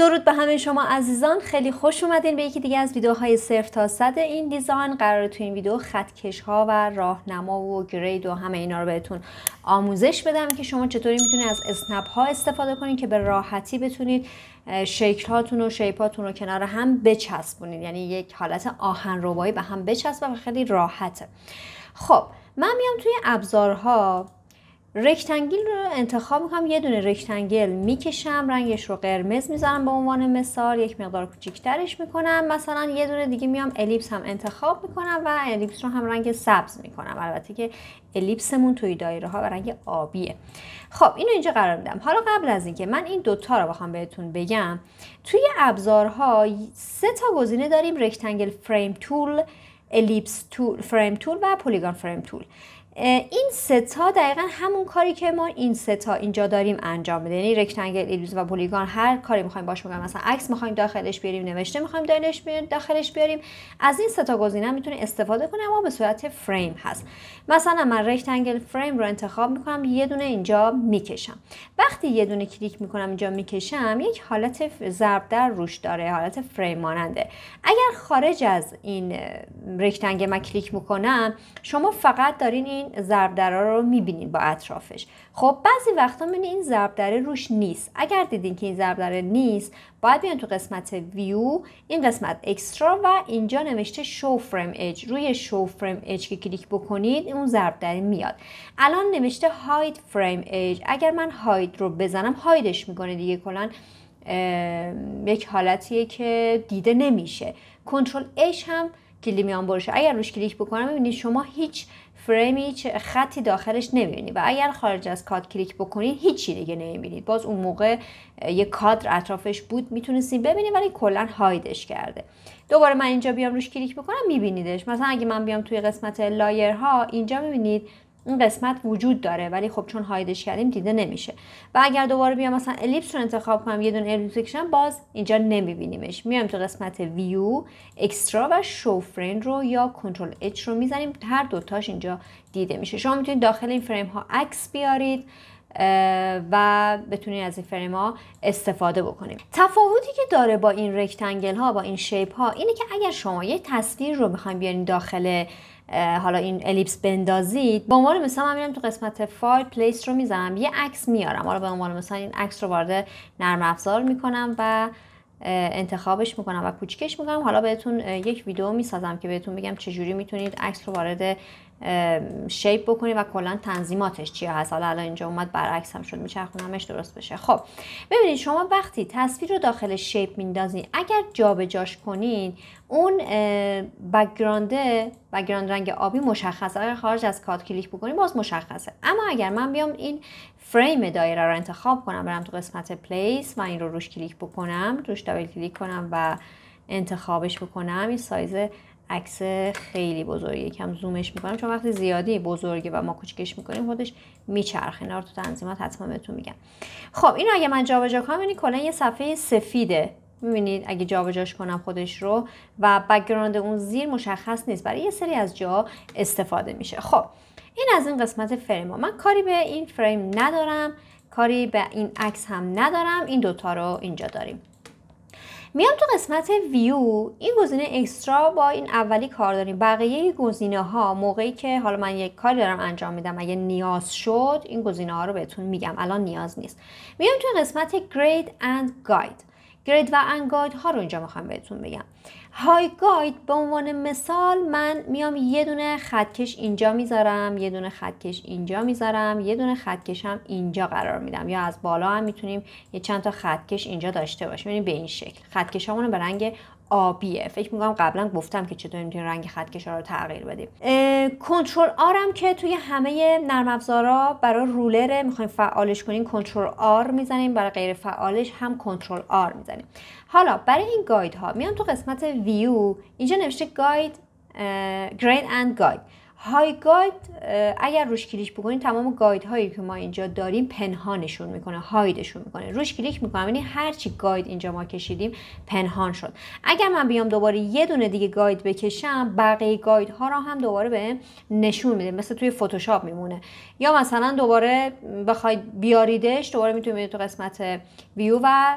درود به همه شما عزیزان خیلی خوش اومدین به یکی دیگه از ویدیوهای صرف تا صد این دیزاین قرار تو این ویدیو خطکش ها و راهنما و گرید و همه اینا رو بهتون آموزش بدم که شما چطوری میتونید از اسنپ ها استفاده کنید که به راحتی بتونید شکل هاتون و شیپ هاتون رو کنار هم بچسبونید یعنی یک حالت ربایی به هم بچسبه و خیلی راحته خب من میام توی ابزارها رکتنگل رو انتخاب میکنم یه دونه رکتنگل میکشم رنگش رو قرمز میذارم به عنوان مثال یک مقدار کوچیکترش میکنم مثلا یه دونه دیگه میام الیپس هم انتخاب میکنم و الیپس رو هم رنگ سبز میکنم البته که الیپسمون توی دایره ها رنگ آبیه خب اینو اینجا قرار میدم حالا قبل از اینکه من این دوتا رو بخوام بهتون بگم توی ابزارها سه تا گزینه داریم رکتنگل فریم تول الیپس تول فریم تول و پلیگان فریم تول این ستا دقیقا همون کاری که ما این ستا اینجا داریم انجام بده یعنی رکتنگل ایلوز و پولیگان هر کاری میخوایم باش بکنم مثلا عکس میخوایم داخلش بیاریم نوشته میخوایم داخلش بیاریم داخلش بیاریم از این ستا گزینه میتونه استفاده کنه اما به صورت فریم هست مثلا من رکتنگل فریم رو انتخاب میکنم یه دونه اینجا میکشم وقتی یه دونه کلیک میکنم اینجا میکشم یک حالت ضرب در روش داره حالت فریم ماننده اگر خارج از این رکتنگل من کلیک میکنم شما فقط دارین این این رو میبینین با اطرافش خب بعضی وقتا میبینی این ضربدره روش نیست اگر دیدین که این ضربدره نیست باید بیان تو قسمت ویو این قسمت اکسترا و اینجا نوشته شو فریم اج روی شو فریم اج که کلیک بکنید اون ضربدره میاد الان نوشته هاید فریم اج اگر من هاید رو بزنم هایدش میکنه دیگه کلا یک حالتیه که دیده نمیشه کنترل اش هم میان باشه اگر روش کلیک بکنم ببینید شما هیچ فریمی خطی داخلش نمیبینید و اگر خارج از کاد کلیک بکنید هیچی دیگه نمیبینید باز اون موقع یه کادر اطرافش بود میتونستیم ببینید ولی کلا هایدش کرده دوباره من اینجا بیام روش کلیک بکنم میبینیدش مثلا اگه من بیام توی قسمت لایرها اینجا میبینید این قسمت وجود داره ولی خب چون هایدش کردیم دیده نمیشه و اگر دوباره بیام مثلا الیپس رو انتخاب کنم یه دونه الیپس باز اینجا نمیبینیمش میایم تو قسمت ویو اکسترا و شو فریم رو یا کنترل اچ رو میزنیم هر دوتاش اینجا دیده میشه شما میتونید داخل این فریم ها عکس بیارید و بتونید از این فریم ها استفاده بکنیم تفاوتی که داره با این رکتنگل ها با این شیپ ها اینه که اگر شما یه تصویر رو میخوایم بیارین داخل حالا این الیپس بندازید به عنوان مثلا من میرم تو قسمت فایل پلیس رو میزنم یه عکس میارم حالا به عنوان مثال این عکس رو وارد نرم افزار میکنم و انتخابش میکنم و کوچکش میکنم حالا بهتون یک ویدیو میسازم که بهتون بگم چجوری میتونید عکس رو وارد شیپ بکنی و کلا تنظیماتش چیه؟ هست حالا الان اینجا اومد برعکس هم شد میچرخونمش درست بشه خب ببینید شما وقتی تصویر رو داخل شیپ میندازین اگر جابجاش کنین اون بکگراند بکگراند رنگ آبی مشخصه اگر خارج از کات کلیک بکنین باز مشخصه اما اگر من بیام این فریم دایره رو انتخاب کنم برم تو قسمت پلیس و این رو روش کلیک بکنم روش دابل کلیک کنم و انتخابش بکنم این سایز عکس خیلی بزرگی کم زومش میکنم چون وقتی زیادی بزرگی و ما کوچکش میکنیم خودش میچرخه اینا رو تو تنظیمات حتما بهتون میگم خب اینو اگه من جابجا کنم این کلا یه صفحه سفیده میبینید اگه جابجاش کنم خودش رو و بکگراند اون زیر مشخص نیست برای یه سری از جا استفاده میشه خب این از این قسمت فریم ها من کاری به این فریم ندارم کاری به این عکس هم ندارم این دوتا رو اینجا داریم میام تو قسمت ویو این گزینه اکسترا با این اولی کار داریم بقیه گزینه ها موقعی که حالا من یک کاری دارم انجام میدم اگه نیاز شد این گزینه ها رو بهتون میگم الان نیاز نیست میام تو قسمت گرید اند گاید گرید و انگاید ها رو اینجا میخوام بهتون بگم های گاید به عنوان مثال من میام یه دونه خطکش اینجا میذارم یه دونه خطکش اینجا میذارم یه دونه خطکش هم اینجا قرار میدم یا از بالا هم میتونیم یه چند تا خطکش اینجا داشته باشیم یعنی به این شکل خطکش همونو به رنگ آبیه فکر میکنم قبلا گفتم که چطور میتونیم رنگ کشار رو تغییر بدیم کنترل هم که توی همه نرم افزارا برای رولره میخوایم فعالش کنیم کنترل آر میزنیم برای غیر فعالش هم کنترل آر میزنیم حالا برای این گاید ها میام تو قسمت ویو اینجا نوشته گاید گرید اند گاید های گاید اگر روش کلیک بکنید تمام گاید هایی که ما اینجا داریم پنهانشون میکنه هایدشون میکنه روش کلیک میکنم یعنی هر چی گاید اینجا ما کشیدیم پنهان شد اگر من بیام دوباره یه دونه دیگه گاید بکشم بقیه گاید ها را هم دوباره به نشون میده مثل توی فتوشاپ میمونه یا مثلا دوباره بخواید بیاریدش دوباره میتونید تو قسمت ویو و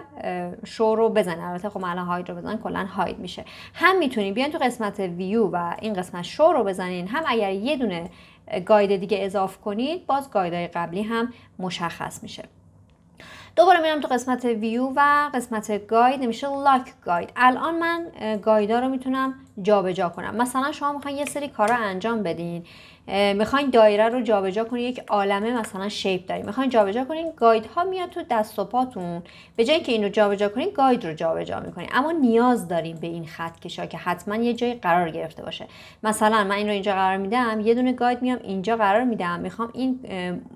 شو رو بزنید البته خب الان هاید رو بزن کلا هاید میشه هم میتونید بیان تو قسمت ویو و این قسمت شو رو بزنین هم اگر یه دونه گاید دیگه اضاف کنید باز گایدهای قبلی هم مشخص میشه دوباره میرم تو قسمت ویو و قسمت گاید نمیشه لاک گاید الان من گایدا رو میتونم جابجا کنم مثلا شما میخواین یه سری کارا انجام بدین میخواین دایره رو جابجا کنین یک عالمه مثلا شیپ داریم میخواین جابجا کنین گاید ها میاد تو دست و پاتون به جای که اینو جابجا کنین گاید رو جابجا میکنین اما نیاز داریم به این خط کشا که حتما یه جای قرار گرفته باشه مثلا من این رو اینجا قرار میدم یه دونه گاید میام اینجا قرار میدم میخوام این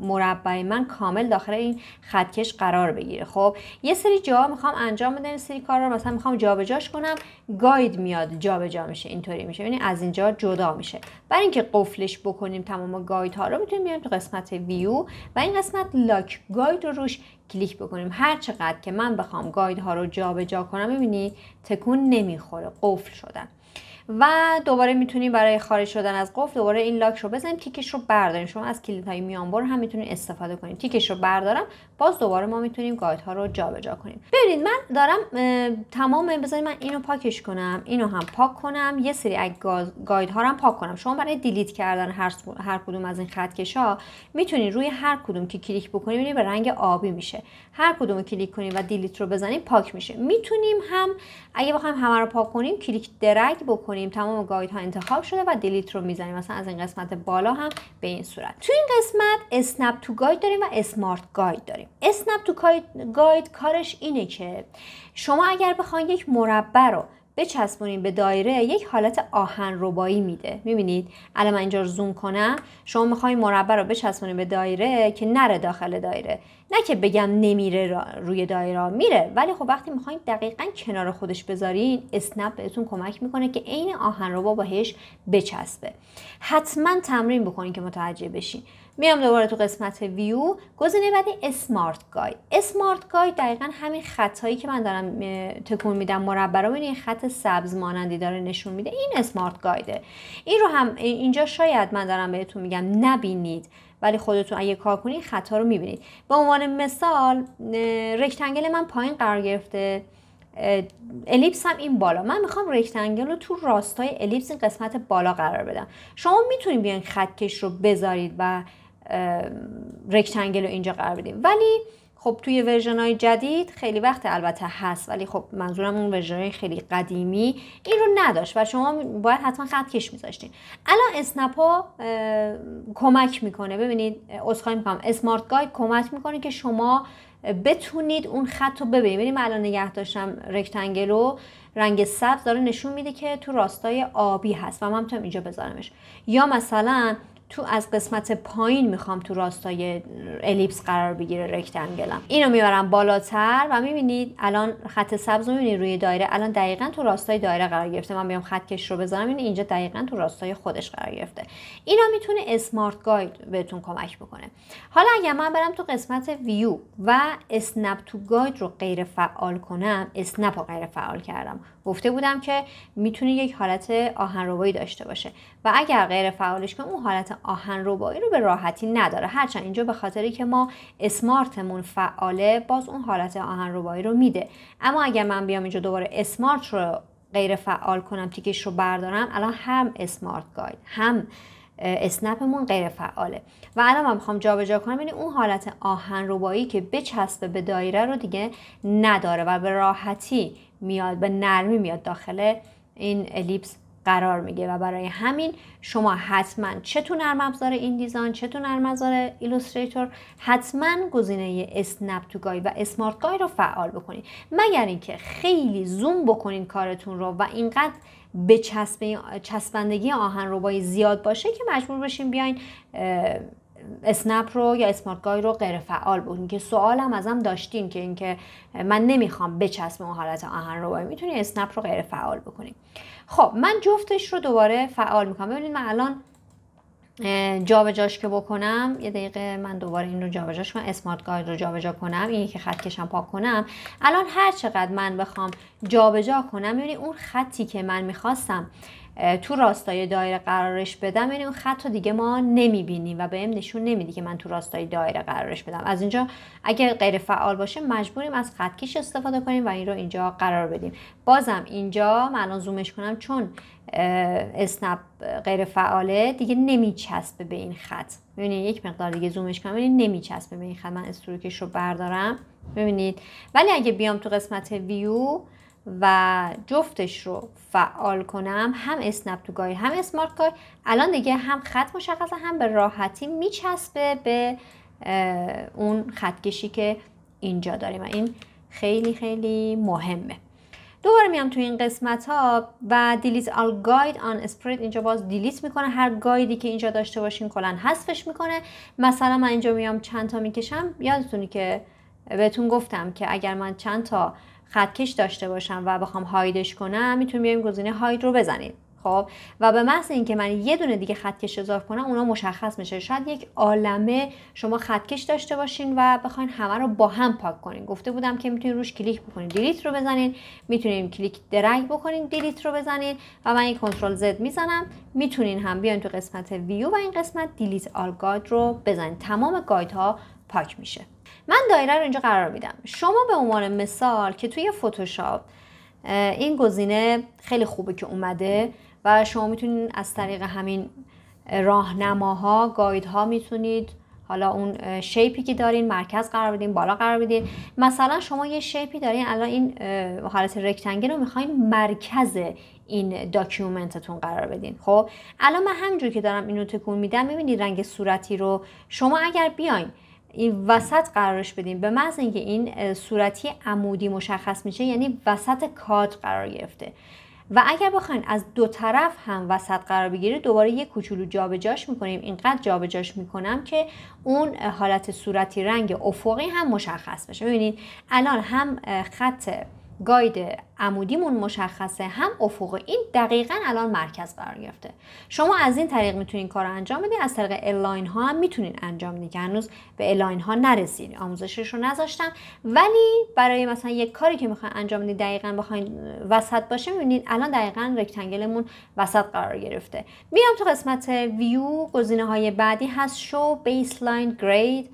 مربع من کامل داخل این خطکش قرار بگیره خب یه سری جا میخوام انجام بدم سری کار رو مثلا میخوام جابجاش کنم گاید میاد جابجا میشه اینطوری میشه یعنی از اینجا جدا میشه برای اینکه قفلش بکنم بکنیم تمام گاید ها رو میتونیم بیایم تو قسمت ویو و این قسمت لاک گاید رو روش کلیک بکنیم هر چقدر که من بخوام گاید ها رو جابجا جا کنم ببینید تکون نمیخوره قفل شدن و دوباره میتونیم برای خارج شدن از قفل دوباره این لاک رو بزنیم تیکش رو برداریم شما از های میانبر هم میتونید استفاده کنید تیکش رو بردارم باز دوباره ما میتونیم گاید ها رو جابجا جا کنیم ببینید من دارم تمام بذارید من اینو پاکش کنم اینو هم پاک کنم یه سری از گاید ها رو هم پاک کنم شما برای دیلیت کردن هر, هر کدوم از این خط کشا میتونید روی هر کدوم که کلیک بکنید ببینید به رنگ آبی میشه هر کدوم رو کلیک کنیم و دیلیت رو بزنیم پاک میشه میتونیم هم اگه بخوایم همه رو پاک کنیم کلیک درگ بکنیم تمام گاید ها انتخاب شده و دیلیت رو میزنیم مثلا از این قسمت بالا هم به این صورت تو این قسمت اسنپ تو گاید داریم و اسمارت گاید داریم اسنپ تو گاید کارش اینه که شما اگر بخواین یک مربع رو بچسبونین به دایره یک حالت آهن ربایی میده میبینید الان من اینجا رو زوم کنم شما میخواین مربع رو بچسبونین به دایره که نره داخل دایره نه که بگم نمیره روی دایره میره ولی خب وقتی میخواین دقیقا کنار خودش بذارین اسنپ بهتون کمک میکنه که عین آهن رو با بهش بچسبه حتما تمرین بکنین که متوجه بشین میام دوباره تو قسمت ویو گزینه بعدی اسمارت گاید اسمارت گاید دقیقا همین خطایی که من دارم تکون میدم مربع رو این خط سبز مانندی داره نشون میده این اسمارت گایده این رو هم اینجا شاید من دارم بهتون میگم نبینید ولی خودتون اگه کار کنید خطا رو میبینید به عنوان مثال رکتنگل من پایین قرار گرفته الیپس هم این بالا من میخوام رکتنگل رو تو راستای الیپس این قسمت بالا قرار بدم شما میتونید بیاین خطکش رو بذارید و رکتنگل رو اینجا قرار بدید ولی خب توی ورژن های جدید خیلی وقت البته هست ولی خب منظورم اون ورژن خیلی قدیمی این رو نداشت و شما باید حتما خط کش میذاشتین الان اسنپا کمک میکنه ببینید اسخای میکنم اسمارت گای کمک میکنه که شما بتونید اون خط رو ببینید ببینید الان نگه داشتم رکتنگل رو رنگ سبز داره نشون میده که تو راستای آبی هست و من میتونم اینجا بذارمش یا مثلا تو از قسمت پایین میخوام تو راستای الیپس قرار بگیره رکتنگلم اینو میبرم بالاتر و میبینید الان خط سبز روی دایره الان دقیقا تو راستای دایره قرار گرفته من میام خط کش رو بذارم این اینجا دقیقا تو راستای خودش قرار گرفته اینا میتونه اسمارت گاید بهتون کمک بکنه حالا اگر من برم تو قسمت ویو و اسنپ تو گاید رو غیر فعال کنم اسنپ رو غیر فعال کردم گفته بودم که میتونه یک حالت آهنربایی داشته باشه و اگر غیر فعالش کنم اون حالت آهن ربایی رو به راحتی نداره هرچند اینجا به خاطری که ما اسمارتمون فعاله باز اون حالت آهن ربایی رو میده اما اگر من بیام اینجا دوباره اسمارت رو غیر فعال کنم تیکش رو بردارم الان هم اسمارت گاید هم اسنپمون غیر فعاله و الان من میخوام جابجا کنم یعنی اون حالت آهن ربایی که بچسبه به دایره رو دیگه نداره و به راحتی میاد به نرمی میاد داخل این الیپس قرار میگه و برای همین شما حتما چه تو نرم افزار این دیزاین چه تو نرم افزار ایلوستریتور حتما گزینه اسنپ تو و اسمارت گای رو فعال بکنید مگر اینکه خیلی زوم بکنین کارتون رو و اینقدر به چسبندگی آهن ربایی زیاد باشه که مجبور بشین بیاین اسنپ رو یا اسمارت گای رو غیر فعال بود که سوالم ازم داشتین که اینکه من نمیخوام بچسب اون حالت آهن رو میتونی اسنپ رو غیر فعال بکنیم خب من جفتش رو دوباره فعال میکنم ببینید من الان جابجاش که بکنم یه دقیقه من دوباره این رو جابجاش کنم اسمارت گاید رو جابجا کنم این که خط کشم پاک کنم الان هر چقدر من بخوام جابجا کنم یعنی اون خطی که من میخواستم تو راستای دایره قرارش بدم یعنی اون خط رو دیگه ما نمیبینیم و به بهم نشون نمیده که من تو راستای دایره قرارش بدم از اینجا اگر غیر فعال باشه مجبوریم از خط کش استفاده کنیم و این رو اینجا قرار بدیم بازم اینجا من زومش کنم چون اسنپ غیر فعاله دیگه نمیچسبه به این خط ببینید یک مقدار دیگه زومش کنم ببینید نمیچسبه به این خط من استروکش رو بردارم ببینید ولی اگه بیام تو قسمت ویو و جفتش رو فعال کنم هم اسنپ تو گای هم اسمارت گای الان دیگه هم خط مشخص هم به راحتی میچسبه به اون خطکشی که اینجا داریم و این خیلی خیلی مهمه دوباره میام تو این قسمت ها و دیلیت آل گاید آن اسپرید اینجا باز دیلیت میکنه هر گایدی که اینجا داشته باشین کلا حذفش میکنه مثلا من اینجا میام چند تا میکشم یادتونی که بهتون گفتم که اگر من چند تا خطکش داشته باشم و بخوام هایدش کنم میتونیم بیایم گزینه هاید رو بزنیم خب و به محض اینکه من یه دونه دیگه خطکش اضافه کنم اونا مشخص میشه شاید یک عالمه شما خطکش داشته باشین و بخواین همه رو با هم پاک کنین گفته بودم که میتونین روش کلیک بکنین دیلیت رو بزنین میتونین کلیک درگ بکنین دیلیت رو بزنین و من این کنترل زد میزنم میتونین هم بیاین تو قسمت ویو و این قسمت دیلیت آل رو بزنین تمام گاید ها پاک میشه من دایره رو اینجا قرار میدم شما به عنوان مثال که توی فتوشاپ این گزینه خیلی خوبه که اومده و شما میتونید از طریق همین راهنماها گایدها میتونید حالا اون شیپی که دارین مرکز قرار بدین بالا قرار بدین مثلا شما یه شیپی دارین الان این حالت رکتنگل رو میخواین مرکز این داکیومنتتون قرار بدین خب الان من همجور که دارم اینو تکون میدم میبینید رنگ صورتی رو شما اگر بیاین این وسط قرارش بدیم به محض اینکه این صورتی عمودی مشخص میشه یعنی وسط کادر قرار گرفته و اگر بخواین از دو طرف هم وسط قرار بگیره دوباره یه کوچولو جابجاش میکنیم اینقدر جابجاش میکنم که اون حالت صورتی رنگ افقی هم مشخص بشه ببینید الان هم خط گاید عمودیمون مشخصه هم افق این دقیقا الان مرکز قرار گرفته شما از این طریق میتونین کار رو انجام بدین از طریق الاین ها هم میتونین انجام بدین که هنوز به الاین ها نرسید آموزشش رو نذاشتم ولی برای مثلا یک کاری که میخواین انجام بدین دقیقا بخواین وسط باشه میبینید الان دقیقا رکتنگلمون وسط قرار گرفته میام تو قسمت ویو گزینه های بعدی هست شو بیسلاین گرید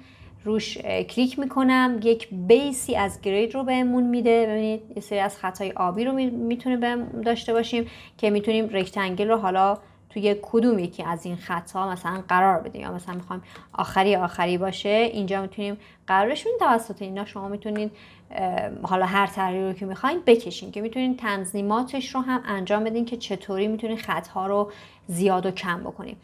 روش کلیک میکنم یک بیسی از گرید رو بهمون میده ببینید یه سری از خطای آبی رو میتونه داشته باشیم که میتونیم رکتنگل رو حالا توی کدوم یکی از این خط ها مثلا قرار بدیم یا مثلا میخوایم آخری آخری باشه اینجا میتونیم قرارش بدیم توسط اینا شما میتونید حالا هر تری رو که میخواین بکشین که میتونین تنظیماتش رو هم انجام بدین که چطوری میتونین خطها رو زیاد و کم بکنیم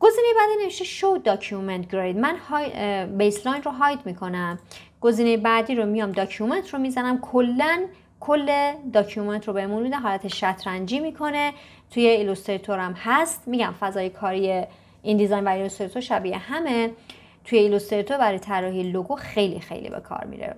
گزینه بعدی نوشته شو داکیومنت گرید من های، بیسلاین رو هاید میکنم گزینه بعدی رو میام داکیومنت رو میزنم کلا کل داکیومنت رو بهمون میده حالت شطرنجی میکنه توی ایلوستریتور هم هست میگم فضای کاری این دیزاین و ایلوستریتور شبیه همه توی ایلوستریتور برای طراحی لوگو خیلی خیلی به کار میره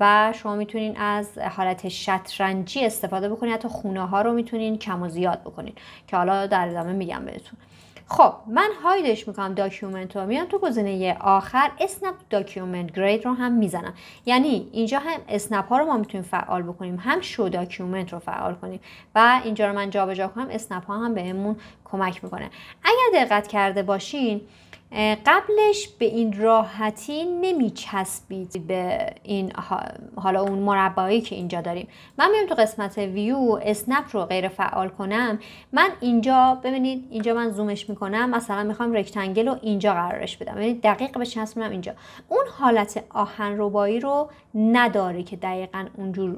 و شما میتونین از حالت شطرنجی استفاده بکنین حتی خونه ها رو میتونین کم و زیاد بکنین که حالا در ادامه میگم بهتون خب من هایدش میکنم داکیومنت رو میام تو گزینه آخر اسنپ داکیومنت گرید رو هم میزنم یعنی اینجا هم اسنپ ها رو ما میتونیم فعال بکنیم هم شو داکیومنت رو فعال کنیم و اینجا رو من جابجا کنم اسنپ ها هم بهمون کمک میکنه اگر دقت کرده باشین قبلش به این راحتی نمیچسبید به این حالا اون مربعایی که اینجا داریم من میام تو قسمت ویو اسنپ رو غیر فعال کنم من اینجا ببینید اینجا من زومش میکنم مثلا میخوام رکتنگل رو اینجا قرارش بدم ببینید دقیق بچسبونم اینجا اون حالت آهن ربایی رو نداره که دقیقا اونجور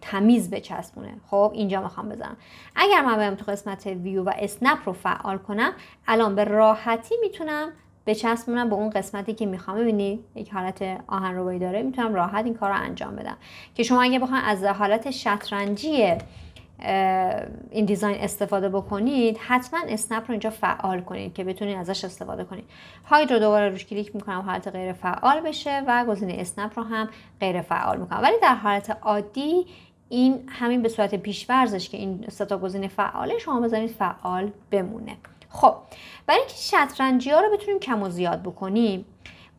تمیز بچسبونه خب اینجا میخوام بزنم اگر من برم تو قسمت ویو و اسنپ رو فعال کنم الان به راحتی میتونم بچسبونم به اون قسمتی که میخوام ببینید یک حالت آهن داره میتونم راحت این کار رو انجام بدم که شما اگه بخواید از حالت شطرنجی این دیزاین استفاده بکنید حتما اسنپ رو اینجا فعال کنید که بتونید ازش استفاده کنید هاید رو دوباره روش کلیک میکنم حالت غیر فعال بشه و گزینه اسنپ رو هم غیر فعال میکنم ولی در حالت عادی این همین به صورت پیشورزش که این ستا گزینه فعاله شما بزنید فعال بمونه خب برای اینکه شطرنجی ها رو بتونیم کم و زیاد بکنیم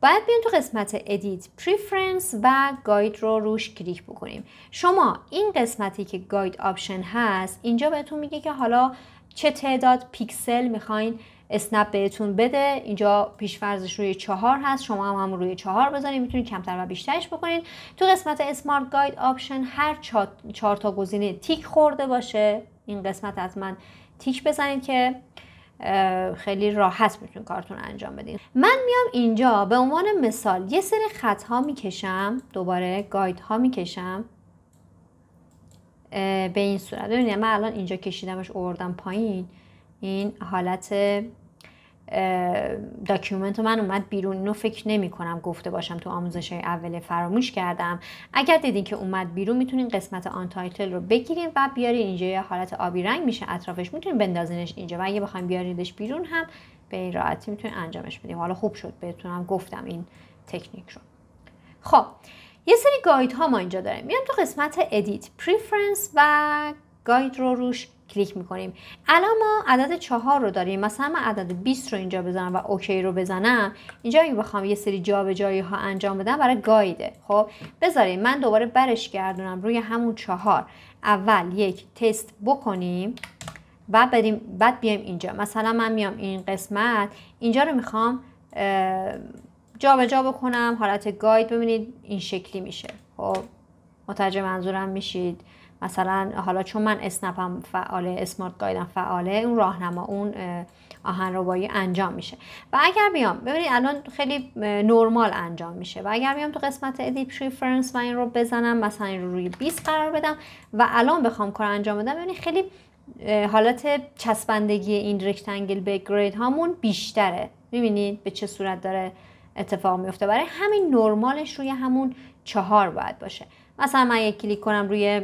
باید بیان تو قسمت ادیت پریفرنس و گاید رو روش کلیک بکنیم شما این قسمتی که گاید آپشن هست اینجا بهتون میگه که حالا چه تعداد پیکسل میخواین اسنپ بهتون بده اینجا پیشفرزش روی چهار هست شما هم, هم روی چهار بذارید میتونید کمتر و بیشترش بکنید تو قسمت اسمارت گاید آپشن هر چهار تا گزینه تیک خورده باشه این قسمت از من تیک بزنید که خیلی راحت میتونید کارتون انجام بدین من میام اینجا به عنوان مثال یه سری خط ها میکشم دوباره گاید ها میکشم به این صورت ببینید من الان اینجا کشیدمش اوردم پایین این حالت داکیومنت من اومد بیرون اینو فکر نمی کنم گفته باشم تو آموزش های اول فراموش کردم اگر دیدین که اومد بیرون میتونین قسمت آن تایتل رو بگیرین و بیاری اینجا یه حالت آبی رنگ میشه اطرافش میتونین بندازینش اینجا و اگه بخوایم بیاریدش بیرون هم به این راحتی میتونین انجامش بدیم حالا خوب شد بهتونم گفتم این تکنیک رو خب یه سری گاید ها ما اینجا داریم میام تو قسمت ادیت پریفرنس و گاید رو روش کلیک میکنیم الان ما عدد چهار رو داریم مثلا من عدد 20 رو اینجا بزنم و اوکی رو بزنم اینجا اگه بخوام یه سری جایی ها انجام بدم برای گایده خب بذاریم من دوباره برش گردونم روی همون چهار اول یک تست بکنیم و بریم بعد بیایم اینجا مثلا من میام این قسمت اینجا رو میخوام جابجا جا بکنم حالت گاید ببینید این شکلی میشه خب متوجه منظورم میشید مثلا حالا چون من اسنپم فعاله اسمارت گایدم فعاله اون راهنما اون آهنربایی انجام میشه و اگر بیام ببینید الان خیلی نرمال انجام میشه و اگر بیام تو قسمت ادیت پریفرنس و این رو بزنم مثلا این رو روی 20 قرار بدم و الان بخوام کار انجام بدم ببینید خیلی حالت چسبندگی این رکتنگل به گرید هامون بیشتره میبینید به چه صورت داره اتفاق میفته برای همین نرمالش روی همون چهار باید باشه مثلا من یک کلیک کنم روی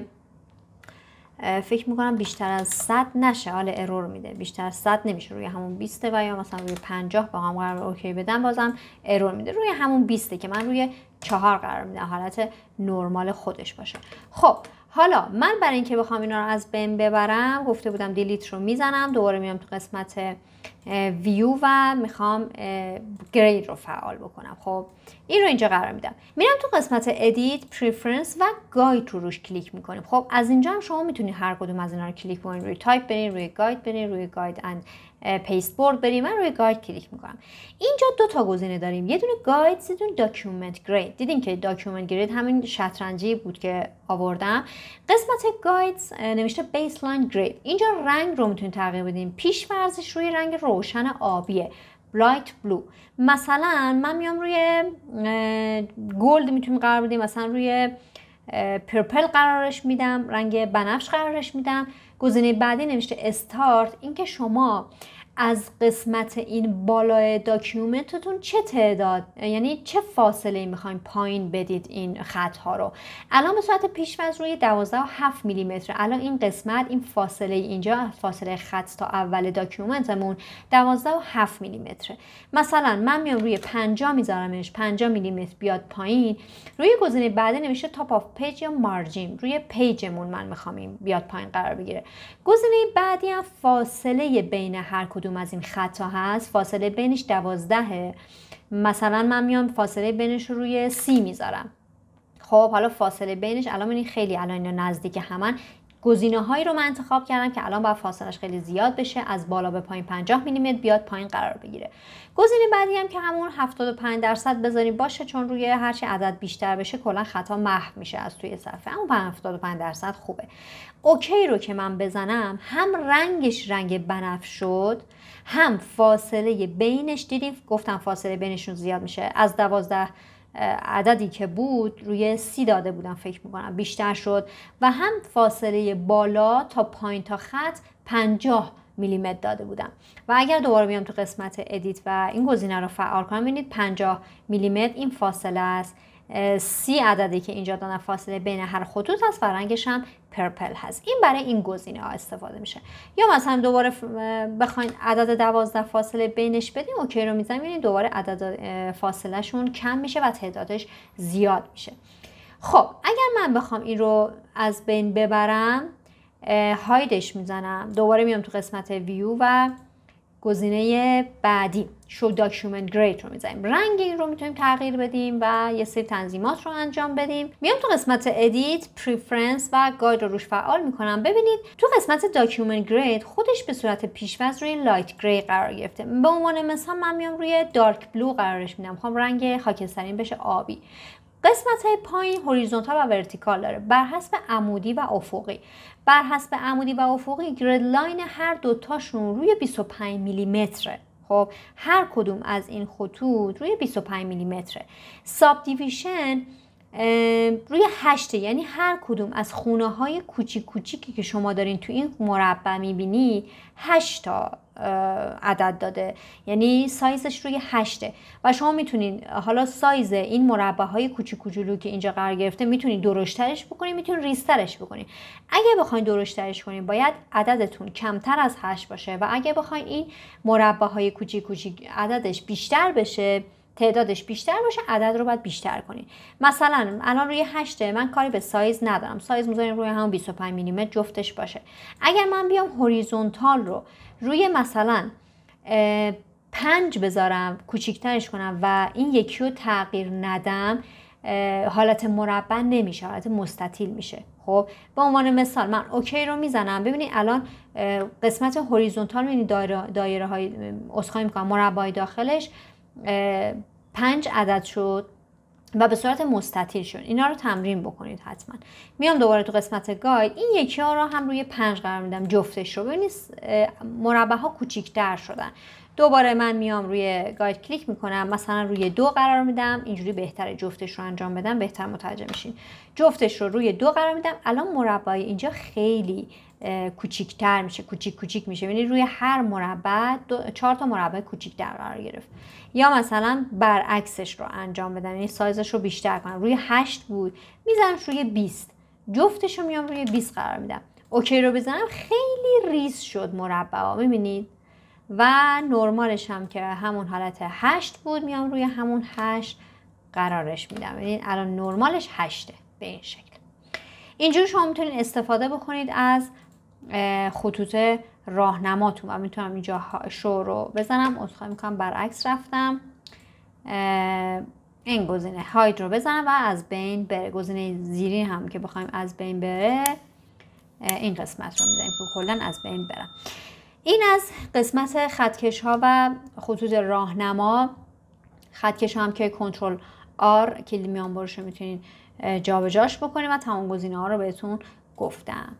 فکر میکنم بیشتر از 100 نشه حال ارور میده بیشتر از 100 نمیشه روی همون 20 و یا مثلا روی 50 با هم قرار اوکی بدم بازم ارور میده روی همون 20 که من روی 4 قرار میدم حالت نرمال خودش باشه خب حالا من برای اینکه بخوام اینا رو از بین ببرم گفته بودم دیلیت رو میزنم دوباره میام تو قسمت ویو و میخوام گرید رو فعال بکنم خب این رو اینجا قرار میدم میرم تو قسمت ادیت پریفرنس و گاید رو روش کلیک میکنیم خب از اینجا هم شما میتونید هر کدوم از اینا رو کلیک کنید روی تایپ برین روی گاید برین روی گاید اند پیست بورد بریم من روی گاید کلیک میکنم اینجا دو تا گزینه داریم یه دونه گاید یه دونه داکیومنت گرید دیدین که داکیومنت گرید همین شطرنجی بود که آوردم قسمت گایدز نوشته بیسلاین گرید اینجا رنگ رو میتونید تغییر بدیم پیش ورزش روی رنگ روشن آبیه لایت بلو مثلا من میام روی گلد میتونیم قرار بدیم مثلا روی پرپل قرارش میدم رنگ بنفش قرارش میدم گزینه بعدی نوشته استارت اینکه شما از قسمت این بالای داکیومنتتون چه تعداد یعنی چه فاصله ای میخواین پایین بدید این خط ها رو الان به صورت پیشوز روی 12 و 7 میلی متر الان این قسمت این فاصله اینجا فاصله خط تا اول داکیومنتمون 12 و 7 میلی متر مثلا من میام روی 50 میذارمش 50 میلی متر بیاد پایین روی گزینه بعدی نمیشه تاپ آف پیج یا مارجین روی پیجمون من میخوام بیاد پایین قرار بگیره گزینه بعدی هم فاصله بین هر کدوم از این خطا هست فاصله بینش دوازدهه مثلا من میام فاصله بینش رو روی سی میذارم خب حالا فاصله بینش الان این خیلی الان اینا نزدیک همن گزینه هایی رو من انتخاب کردم که الان باید فاصلش خیلی زیاد بشه از بالا به پایین 50 میلیمتر بیاد پایین قرار بگیره گزینه بعدی هم که همون 75 درصد بذاریم باشه چون روی هرچی عدد بیشتر بشه کلا خطا محو میشه از توی صفحه اما 75 درصد خوبه اوکی رو که من بزنم هم رنگش رنگ بنف شد هم فاصله بینش دیدیم گفتم فاصله بینشون زیاد میشه از 12 عددی که بود روی سی داده بودم فکر میکنم بیشتر شد و هم فاصله بالا تا پایین تا خط پنجاه میلیمتر داده بودم و اگر دوباره بیام تو قسمت ادیت و این گزینه رو فعال کنم ببینید 50 میلیمتر این فاصله است سی عددی که اینجا دادن فاصله بین هر خطوط هست و رنگش هم پرپل هست این برای این گزینه ها استفاده میشه یا مثلا دوباره بخواین عدد دوازده فاصله بینش بدیم اوکی رو میزنیم دوباره عدد فاصله شون کم میشه و تعدادش زیاد میشه خب اگر من بخوام این رو از بین ببرم هایدش میزنم دوباره میام تو قسمت ویو و گزینه بعدی شو داکیومنت گرید رو میزنیم رنگ این رو میتونیم تغییر بدیم و یه سری تنظیمات رو انجام بدیم میام تو قسمت ادیت پریفرنس و گاید رو روش فعال میکنم ببینید تو قسمت داکیومنت گریت خودش به صورت پیشوز روی لایت گری قرار گرفته به عنوان مثال من میام روی دارک بلو قرارش میدم میخوام خب، رنگ خاکستری بشه آبی قسمت های پایین هوریزونتال و ورتیکال داره بر حسب عمودی و افقی بر حسب عمودی و افقی گرید لاین هر دوتاشون روی 25 میلیمتره خب هر کدوم از این خطوط روی 25 میلیمتره ساب دیویشن روی هشته یعنی هر کدوم از خونه های کوچیک کوچیکی که شما دارین تو این مربع میبینی هشتا عدد داده یعنی سایزش روی هشته و شما میتونید حالا سایز این مربع های کوچیک کوچولو که اینجا قرار گرفته میتونین درشترش بکنین میتونید ریسترش بکنین اگه بخواین درشترش کنین باید عددتون کمتر از هشت باشه و اگه بخواین این مربع های کوچیک کوچیک عددش بیشتر بشه تعدادش بیشتر باشه عدد رو باید بیشتر کنین مثلا الان روی 8 من کاری به سایز ندارم سایز میذاریم روی هم 25 میلیمتر جفتش باشه اگر من بیام هوریزونتال رو روی مثلا پنج بذارم کوچیکترش کنم و این یکی رو تغییر ندم حالت مربع نمیشه حالت مستطیل میشه خب به عنوان مثال من اوکی رو میزنم ببینید الان قسمت هوریزونتال میبینید دایره, دایره های اسخای میکنم مربع داخلش پنج عدد شد و به صورت مستطیل شون اینا رو تمرین بکنید حتما میام دوباره تو قسمت گاید این یکی ها رو هم روی پنج قرار میدم جفتش رو ببینید مربع ها کوچیک‌تر شدن دوباره من میام روی گاید کلیک میکنم مثلا روی دو قرار میدم اینجوری بهتر جفتش رو انجام بدم بهتر متوجه میشین جفتش رو روی دو قرار میدم الان مربع اینجا خیلی کوچیکتر میشه کوچیک کوچیک میشه یعنی روی هر مربع چهار تا مربع کوچیک در قرار گرفت یا مثلا برعکسش رو انجام بدن یعنی سایزش رو بیشتر کنم روی 8 بود میزنم روی 20 جفتش رو میام روی 20 قرار میدم اوکی رو بزنم خیلی ریز شد مربع میبینید و نرمالش هم که همون حالت 8 بود میام روی همون 8 قرارش میدم ببینید الان نرمالش 8 به این شکل اینجور شما میتونید استفاده بکنید از خطوط راهنماتون و میتونم اینجا شو رو بزنم می میکنم برعکس رفتم این گزینه هاید رو بزنم و از بین بره گزینه زیری هم که بخوایم از بین بره این قسمت رو میزنیم که کلا از بین برم این از قسمت خطکش ها و خطوط راهنما خطکش هم که کنترل آر کلید میان رو میتونید جابجاش بکنیم و تمام گزینه ها رو بهتون گفتم